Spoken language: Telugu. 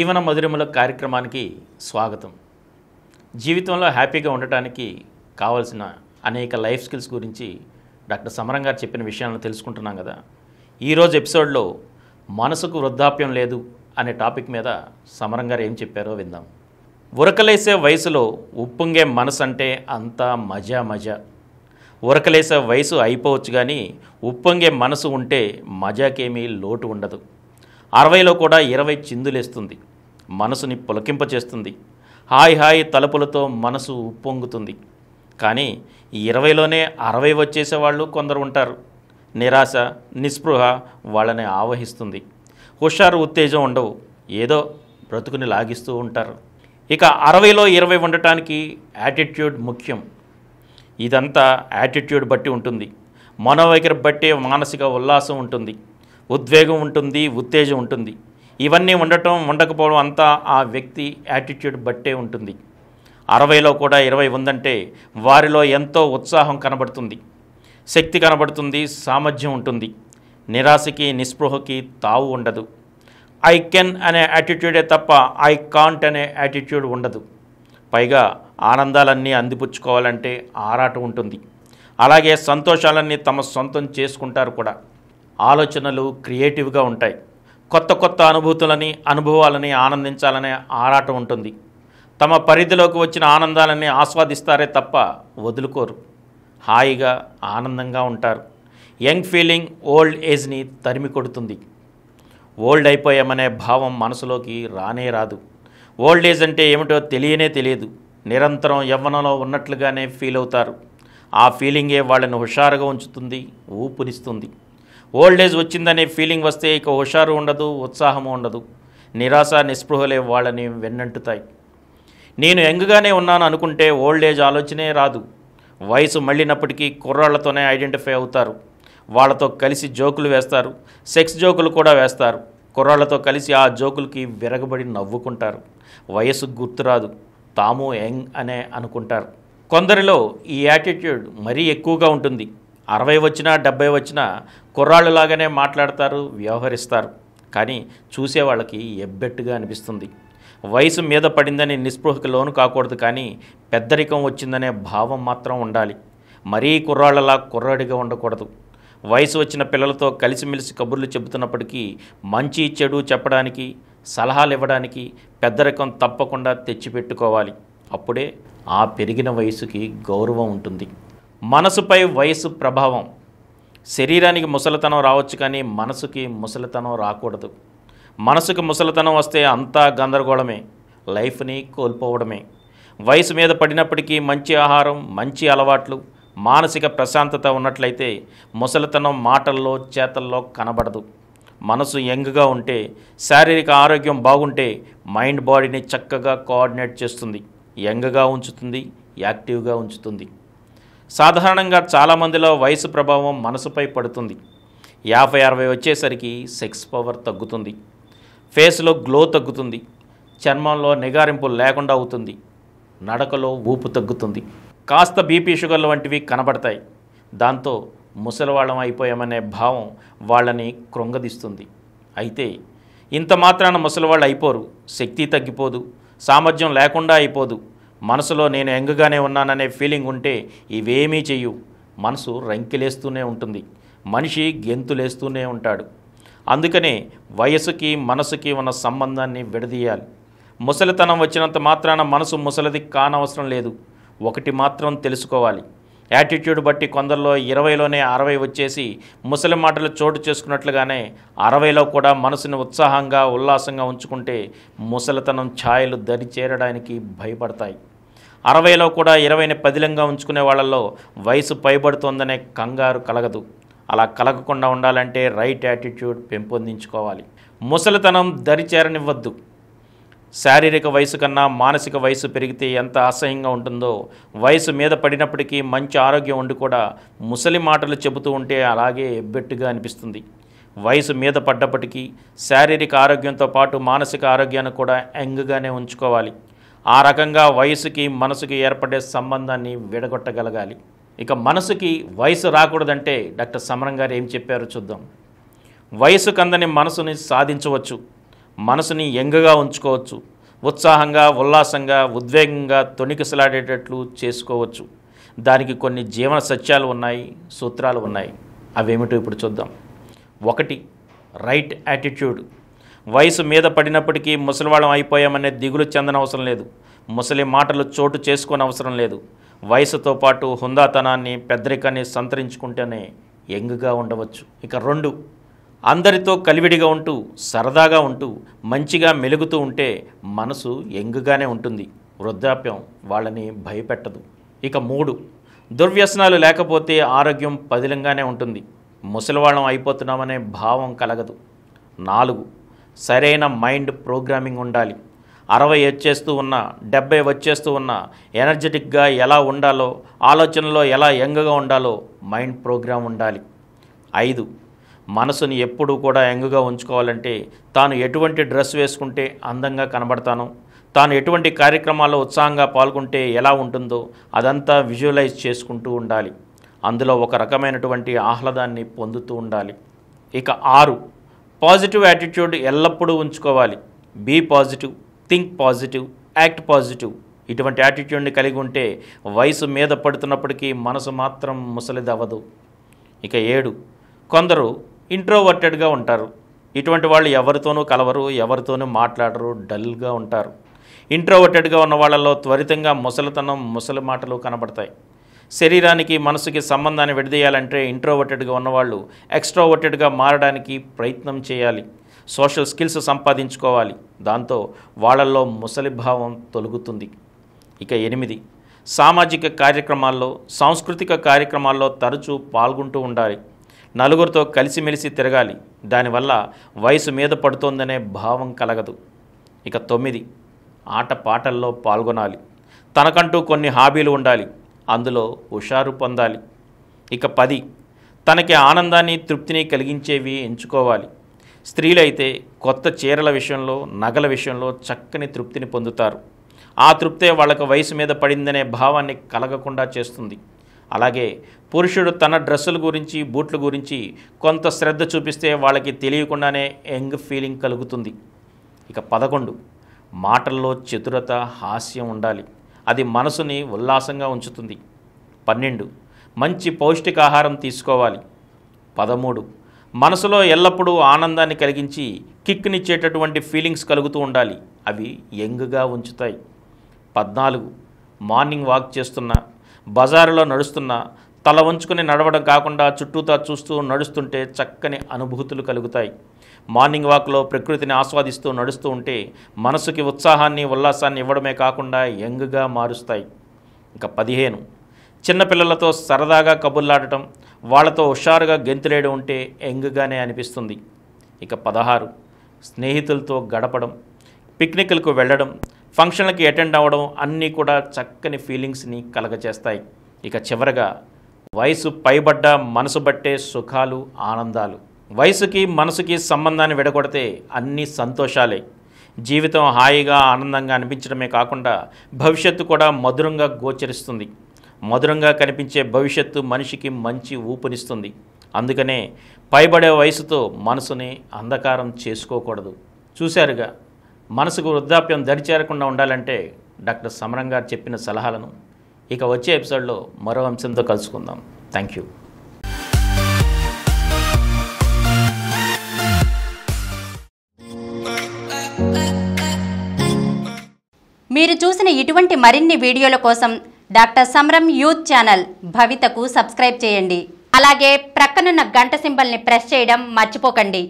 జీవన మధురముల కార్యక్రమానికి స్వాగతం జీవితంలో హ్యాపీగా ఉండటానికి కావాల్సిన అనేక లైఫ్ స్కిల్స్ గురించి డాక్టర్ సమరం గారు చెప్పిన విషయాలను తెలుసుకుంటున్నాం కదా ఈరోజు ఎపిసోడ్లో మనసుకు వృద్ధాప్యం లేదు అనే టాపిక్ మీద సమరం గారు ఏం చెప్పారో విందాం ఉరకలేసే వయసులో ఉప్పొంగే మనసు అంటే అంతా మజా మజా ఉరకలేసే వయసు అయిపోవచ్చు కానీ ఉప్పొంగే మనసు ఉంటే మజాకేమీ లోటు ఉండదు అరవైలో కూడా ఇరవై చిందులేస్తుంది మనసుని పులకింపచేస్తుంది హాయ్ హాయ్ తలుపులతో మనసు ఉప్పొంగుతుంది కానీ ఇరవైలోనే అరవై వచ్చేసేవాళ్ళు కొందరు ఉంటారు నిరాశ నిస్పృహ వాళ్ళని ఆవహిస్తుంది హుషారు ఉత్తేజం ఉండవు ఏదో బ్రతుకుని లాగిస్తూ ఉంటారు ఇక అరవైలో ఇరవై ఉండటానికి యాటిట్యూడ్ ముఖ్యం ఇదంతా యాటిట్యూడ్ బట్టి ఉంటుంది మనోవైఖరి బట్టే మానసిక ఉల్లాసం ఉంటుంది ఉద్వేగం ఉంటుంది ఉత్తేజం ఉంటుంది ఇవన్నీ ఉండటం ఉండకపోవడం అంతా ఆ వ్యక్తి యాటిట్యూడ్ బట్టే ఉంటుంది అరవైలో కూడా ఇరవై ఉందంటే వారిలో ఎంతో ఉత్సాహం కనబడుతుంది శక్తి కనబడుతుంది సామర్థ్యం ఉంటుంది నిరాశకి నిస్పృహకి తావు ఉండదు ఐ కెన్ అనే యాటిట్యూడే తప్ప ఐ కాంట్ అనే యాటిట్యూడ్ ఉండదు పైగా ఆనందాలన్నీ అందిపుచ్చుకోవాలంటే ఆరాట ఉంటుంది అలాగే సంతోషాలన్నీ తమ సొంతం చేసుకుంటారు కూడా ఆలోచనలు క్రియేటివ్గా ఉంటాయి కొత్త కొత్త అనుభూతులని అనుభవాలని ఆనందించాలనే ఆరాటం ఉంటుంది తమ పరిధిలోకి వచ్చిన ఆనందాలని ఆస్వాదిస్తారే తప్ప వదులుకోరు హాయిగా ఆనందంగా ఉంటారు యంగ్ ఫీలింగ్ ఓల్డ్ ఏజ్ని తరిమి కొడుతుంది ఓల్డ్ అయిపోయామనే భావం మనసులోకి రానే రాదు ఓల్డ్ ఏజ్ అంటే ఏమిటో తెలియనే తెలియదు నిరంతరం యవ్వనంలో ఉన్నట్లుగానే ఫీల్ అవుతారు ఆ ఫీలింగే వాళ్ళని హుషారుగా ఉంచుతుంది ఊపునిస్తుంది ఓల్డ్ ఏజ్ వచ్చిందనే ఫీలింగ్ వస్తే ఇక హుషారు ఉండదు ఉత్సాహం ఉండదు నిరాశ నిస్పృహలే వాళ్ళని వెన్నంటుతాయి నేను యంగ్గానే ఉన్నాను అనుకుంటే ఓల్డ్ ఏజ్ ఆలోచనే రాదు వయసు మళ్ళినప్పటికీ కుర్రాళ్లతోనే ఐడెంటిఫై అవుతారు వాళ్ళతో కలిసి జోకులు వేస్తారు సెక్స్ జోకులు కూడా వేస్తారు కుర్రాళ్లతో కలిసి ఆ జోకులకి విరగబడి నవ్వుకుంటారు వయసు గుర్తురాదు తాము యంగ్ అనే అనుకుంటారు కొందరిలో ఈ యాటిట్యూడ్ మరీ ఎక్కువగా ఉంటుంది అరవై వచ్చినా డెబ్బై వచ్చినా లాగానే మాట్లాడతారు వ్యవహరిస్తారు కానీ చూసేవాళ్ళకి ఎబ్బెట్టుగా అనిపిస్తుంది వయసు మీద పడిందని నిస్పృహకి లోను కాకూడదు కానీ పెద్దరికం వచ్చిందనే భావం మాత్రం ఉండాలి మరీ కుర్రాళ్ళలా కుర్రాడిగా ఉండకూడదు వయసు వచ్చిన పిల్లలతో కలిసిమెలిసి కబుర్లు చెబుతున్నప్పటికీ మంచి చెడు చెప్పడానికి సలహాలు ఇవ్వడానికి పెద్దరికం తప్పకుండా తెచ్చిపెట్టుకోవాలి అప్పుడే ఆ పెరిగిన వయసుకి గౌరవం ఉంటుంది మనసుపై వయసు ప్రభావం శరీరానికి ముసలితనం రావచ్చు కానీ మనసుకి ముసలితనం రాకూడదు మనసుకి ముసలితనం వస్తే అంతా గందరగోళమే లైఫ్ని కోల్పోవడమే వయసు మీద పడినప్పటికీ మంచి ఆహారం మంచి అలవాట్లు మానసిక ప్రశాంతత ఉన్నట్లయితే ముసలితనం మాటల్లో చేతల్లో కనబడదు మనసు యంగ్గా ఉంటే శారీరక ఆరోగ్యం బాగుంటే మైండ్ బాడీని చక్కగా కోఆర్డినేట్ చేస్తుంది యంగ్గా ఉంచుతుంది యాక్టివ్గా ఉంచుతుంది సాధారణంగా చాలామందిలో వయసు ప్రభావం మనసుపై పడుతుంది యాభై అరవై వచ్చేసరికి సెక్స్ పవర్ తగ్గుతుంది ఫేస్లో గ్లో తగ్గుతుంది చర్మంలో నిగారింపు లేకుండా అవుతుంది నడకలో ఊపు తగ్గుతుంది కాస్త బీపీ షుగర్లు వంటివి కనబడతాయి దాంతో ముసలివాళ్ళం అయిపోయామనే భావం వాళ్ళని కృంగదీస్తుంది అయితే ఇంత మాత్రాన ముసలివాళ్ళు అయిపోరు శక్తి తగ్గిపోదు సామర్థ్యం లేకుండా అయిపోదు మనసులో నేను ఎంగగానే ఉన్నాననే ఫీలింగ్ ఉంటే ఇవేమీ చెయ్యు మనసు రంకిలేస్తూనే ఉంటుంది మనిషి గెంతులేస్తూనే ఉంటాడు అందుకనే వయసుకి మనసుకి ఉన్న సంబంధాన్ని విడదీయాలి ముసలితనం వచ్చినంత మాత్రాన మనసు ముసలిది కానవసరం లేదు ఒకటి మాత్రం తెలుసుకోవాలి యాటిట్యూడ్ బట్టి కొందరిలో ఇరవైలోనే అరవై వచ్చేసి ముసలి మాటలు చోటు చేసుకున్నట్లుగానే అరవైలో కూడా మనసుని ఉత్సాహంగా ఉల్లాసంగా ఉంచుకుంటే ముసలితనం ఛాయలు దరి చేరడానికి భయపడతాయి అరవైలో కూడా ఇరవైని పదిలంగా ఉంచుకునే వాళ్ళల్లో వయసు పైబడుతోందనే కంగారు కలగదు అలా కలగకుండా ఉండాలంటే రైట్ యాటిట్యూడ్ పెంపొందించుకోవాలి ముసలితనం దరిచేరనివ్వద్దు శారీరక వయసు కన్నా మానసిక వయసు పెరిగితే ఎంత అసహ్యంగా ఉంటుందో వయసు మీద పడినప్పటికీ మంచి ఆరోగ్యం ఉండి కూడా ముసలి మాటలు చెబుతూ ఉంటే అలాగే ఎబ్బెట్టుగా అనిపిస్తుంది వయసు మీద పడ్డప్పటికీ శారీరక ఆరోగ్యంతో పాటు మానసిక ఆరోగ్యాన్ని కూడా యంగ్గానే ఉంచుకోవాలి ఆ రకంగా వయసుకి మనసుకి ఏర్పడే సంబంధాన్ని విడగొట్టగలగాలి ఇక మనసుకి వయసు రాకూడదంటే డాక్టర్ సమరం గారు ఏం చెప్పారో చూద్దాం వయసు కందని మనసుని సాధించవచ్చు మనసుని ఎంగగా ఉంచుకోవచ్చు ఉత్సాహంగా ఉల్లాసంగా ఉద్వేగంగా తొణికిసలాడేటట్లు చేసుకోవచ్చు దానికి కొన్ని జీవన సత్యాలు ఉన్నాయి సూత్రాలు ఉన్నాయి అవేమిటో ఇప్పుడు చూద్దాం ఒకటి రైట్ యాటిట్యూడ్ వయసు మీద పడినప్పటికీ ముసలివాళ్ళం అయిపోయామనే దిగులు చెందనవసరం లేదు ముసలి మాటలు చోటు చేసుకోనవసరం అవసరం లేదు వయసుతో పాటు హుందాతనాన్ని పెద్దరికాన్ని సంతరించుకుంటేనే యంగ్గా ఉండవచ్చు ఇక రెండు అందరితో కలివిడిగా ఉంటూ సరదాగా ఉంటూ మంచిగా మెలుగుతూ ఉంటే మనసు యంగ్గానే ఉంటుంది వృద్ధాప్యం వాళ్ళని భయపెట్టదు ఇక మూడు దుర్వ్యసనాలు లేకపోతే ఆరోగ్యం పదిలంగానే ఉంటుంది ముసలివాళ్ళం అయిపోతున్నామనే భావం కలగదు నాలుగు సరైన మైండ్ ప్రోగ్రామింగ్ ఉండాలి అరవై వచ్చేస్తూ ఉన్న డెబ్బై వచ్చేస్తూ ఉన్న ఎనర్జెటిక్గా ఎలా ఉండాలో ఆలోచనలో ఎలా యంగ్గా ఉండాలో మైండ్ ప్రోగ్రామ్ ఉండాలి ఐదు మనసుని ఎప్పుడూ కూడా యంగ్గా ఉంచుకోవాలంటే తాను ఎటువంటి డ్రెస్ వేసుకుంటే అందంగా కనబడతాను తాను ఎటువంటి కార్యక్రమాల్లో ఉత్సాహంగా పాల్గొంటే ఎలా ఉంటుందో అదంతా విజువలైజ్ చేసుకుంటూ ఉండాలి అందులో ఒక రకమైనటువంటి ఆహ్లాదాన్ని పొందుతూ ఉండాలి ఇక ఆరు పాజిటివ్ యాటిట్యూడ్ ఎల్లప్పుడూ ఉంచుకోవాలి be positive think positive act positive ఇటువంటి యాటిట్యూడ్ని కలిగి ఉంటే వయసు మీద పడుతున్నప్పటికీ మనసు మాత్రం ముసలిదవ్వదు ఇక ఏడు కొందరు ఇంట్రోవర్టెడ్గా ఉంటారు ఇటువంటి వాళ్ళు ఎవరితోనూ కలవరు ఎవరితోనూ మాట్లాడరు డల్గా ఉంటారు ఇంట్రోవర్టెడ్గా ఉన్న వాళ్ళలో త్వరితంగా ముసలితనం ముసలి మాటలు కనబడతాయి శరీరానికి మనసుకి సంబంధాన్ని విడదీయాలంటే ఇంట్రోవర్టెడ్గా ఉన్నవాళ్ళు ఎక్స్ట్రోవర్టెడ్గా మారడానికి ప్రయత్నం చేయాలి సోషల్ స్కిల్స్ సంపాదించుకోవాలి దాంతో వాళ్ళల్లో ముసలిభావం తొలుగుతుంది ఇక ఎనిమిది సామాజిక కార్యక్రమాల్లో సాంస్కృతిక కార్యక్రమాల్లో తరచూ పాల్గొంటూ ఉండాలి నలుగురితో కలిసిమెలిసి తిరగాలి దానివల్ల వయసు మీద పడుతోందనే భావం కలగదు ఇక తొమ్మిది ఆట పాటల్లో పాల్గొనాలి తనకంటూ కొన్ని హాబీలు ఉండాలి అందులో హుషారు పొందాలి ఇక పది తనకి ఆనందాన్ని తృప్తిని కలిగించేవి ఎంచుకోవాలి స్త్రీలైతే కొత్త చీరల విషయంలో నగల విషయంలో చక్కని తృప్తిని పొందుతారు ఆ తృప్తే వాళ్ళకు వయసు మీద పడిందనే భావాన్ని కలగకుండా చేస్తుంది అలాగే పురుషుడు తన డ్రెస్సుల గురించి బూట్ల గురించి కొంత శ్రద్ధ చూపిస్తే వాళ్ళకి తెలియకుండానే యంగ్ ఫీలింగ్ కలుగుతుంది ఇక పదకొండు మాటల్లో చతురత హాస్యం ఉండాలి అది మనసుని ఉల్లాసంగా ఉంచుతుంది పన్నెండు మంచి పౌష్టికాహారం తీసుకోవాలి పదమూడు మనసులో ఎల్లప్పుడూ ఆనందాన్ని కలిగించి కిక్నిచ్చేటటువంటి ఫీలింగ్స్ కలుగుతూ ఉండాలి అవి యంగ్గా ఉంచుతాయి పద్నాలుగు మార్నింగ్ వాక్ చేస్తున్నా బజారులో నడుస్తున్నా తల వంచుకుని నడవడం కాకుండా చుట్టూతా చూస్తూ నడుస్తుంటే చక్కని అనుభూతులు కలుగుతాయి మార్నింగ్ వాక్లో ప్రకృతిని ఆస్వాదిస్తూ నడుస్తూ ఉంటే మనసుకి ఉత్సాహాన్ని ఉల్లాసాన్ని ఇవ్వడమే కాకుండా యంగ్గా మారుస్తాయి ఇంకా పదిహేను చిన్నపిల్లలతో సరదాగా కబుర్లాడటం వాళ్ళతో హుషారుగా గెంతులేడు ఉంటే యంగ్గానే అనిపిస్తుంది ఇక పదహారు స్నేహితులతో గడపడం పిక్నిక్లకు వెళ్ళడం ఫంక్షన్లకి అటెండ్ అవ్వడం అన్నీ కూడా చక్కని ఫీలింగ్స్ని కలగచేస్తాయి ఇక చివరగా వయసు పైబడ్డ మనసు బట్టే సుఖాలు ఆనందాలు వయసుకి మనసుకి సంబంధాన్ని విడగొడితే అన్ని సంతోషాలే జీవితం హాయిగా ఆనందంగా అనిపించడమే కాకుండా భవిష్యత్తు కూడా మధురంగా గోచరిస్తుంది మధురంగా కనిపించే భవిష్యత్తు మనిషికి మంచి ఊపునిస్తుంది అందుకనే పైబడే వయసుతో మనసుని అంధకారం చేసుకోకూడదు చూశారుగా మనసుకు వృద్ధాప్యం దరిచేరకుండా ఉండాలంటే డాక్టర్ సమరంగారు చెప్పిన సలహాలను ఇక వచ్చే ఎపిసోడ్లో మరో అంశంతో కలుసుకుందాం థ్యాంక్ యూ మీరు చూసిన ఇటువంటి మరిన్ని వీడియోల కోసం డాక్టర్ సమరం యూత్ ఛానల్ భవితకు సబ్స్క్రైబ్ చేయండి అలాగే ప్రక్కనున్న గంట సింబల్ని ప్రెస్ చేయడం మర్చిపోకండి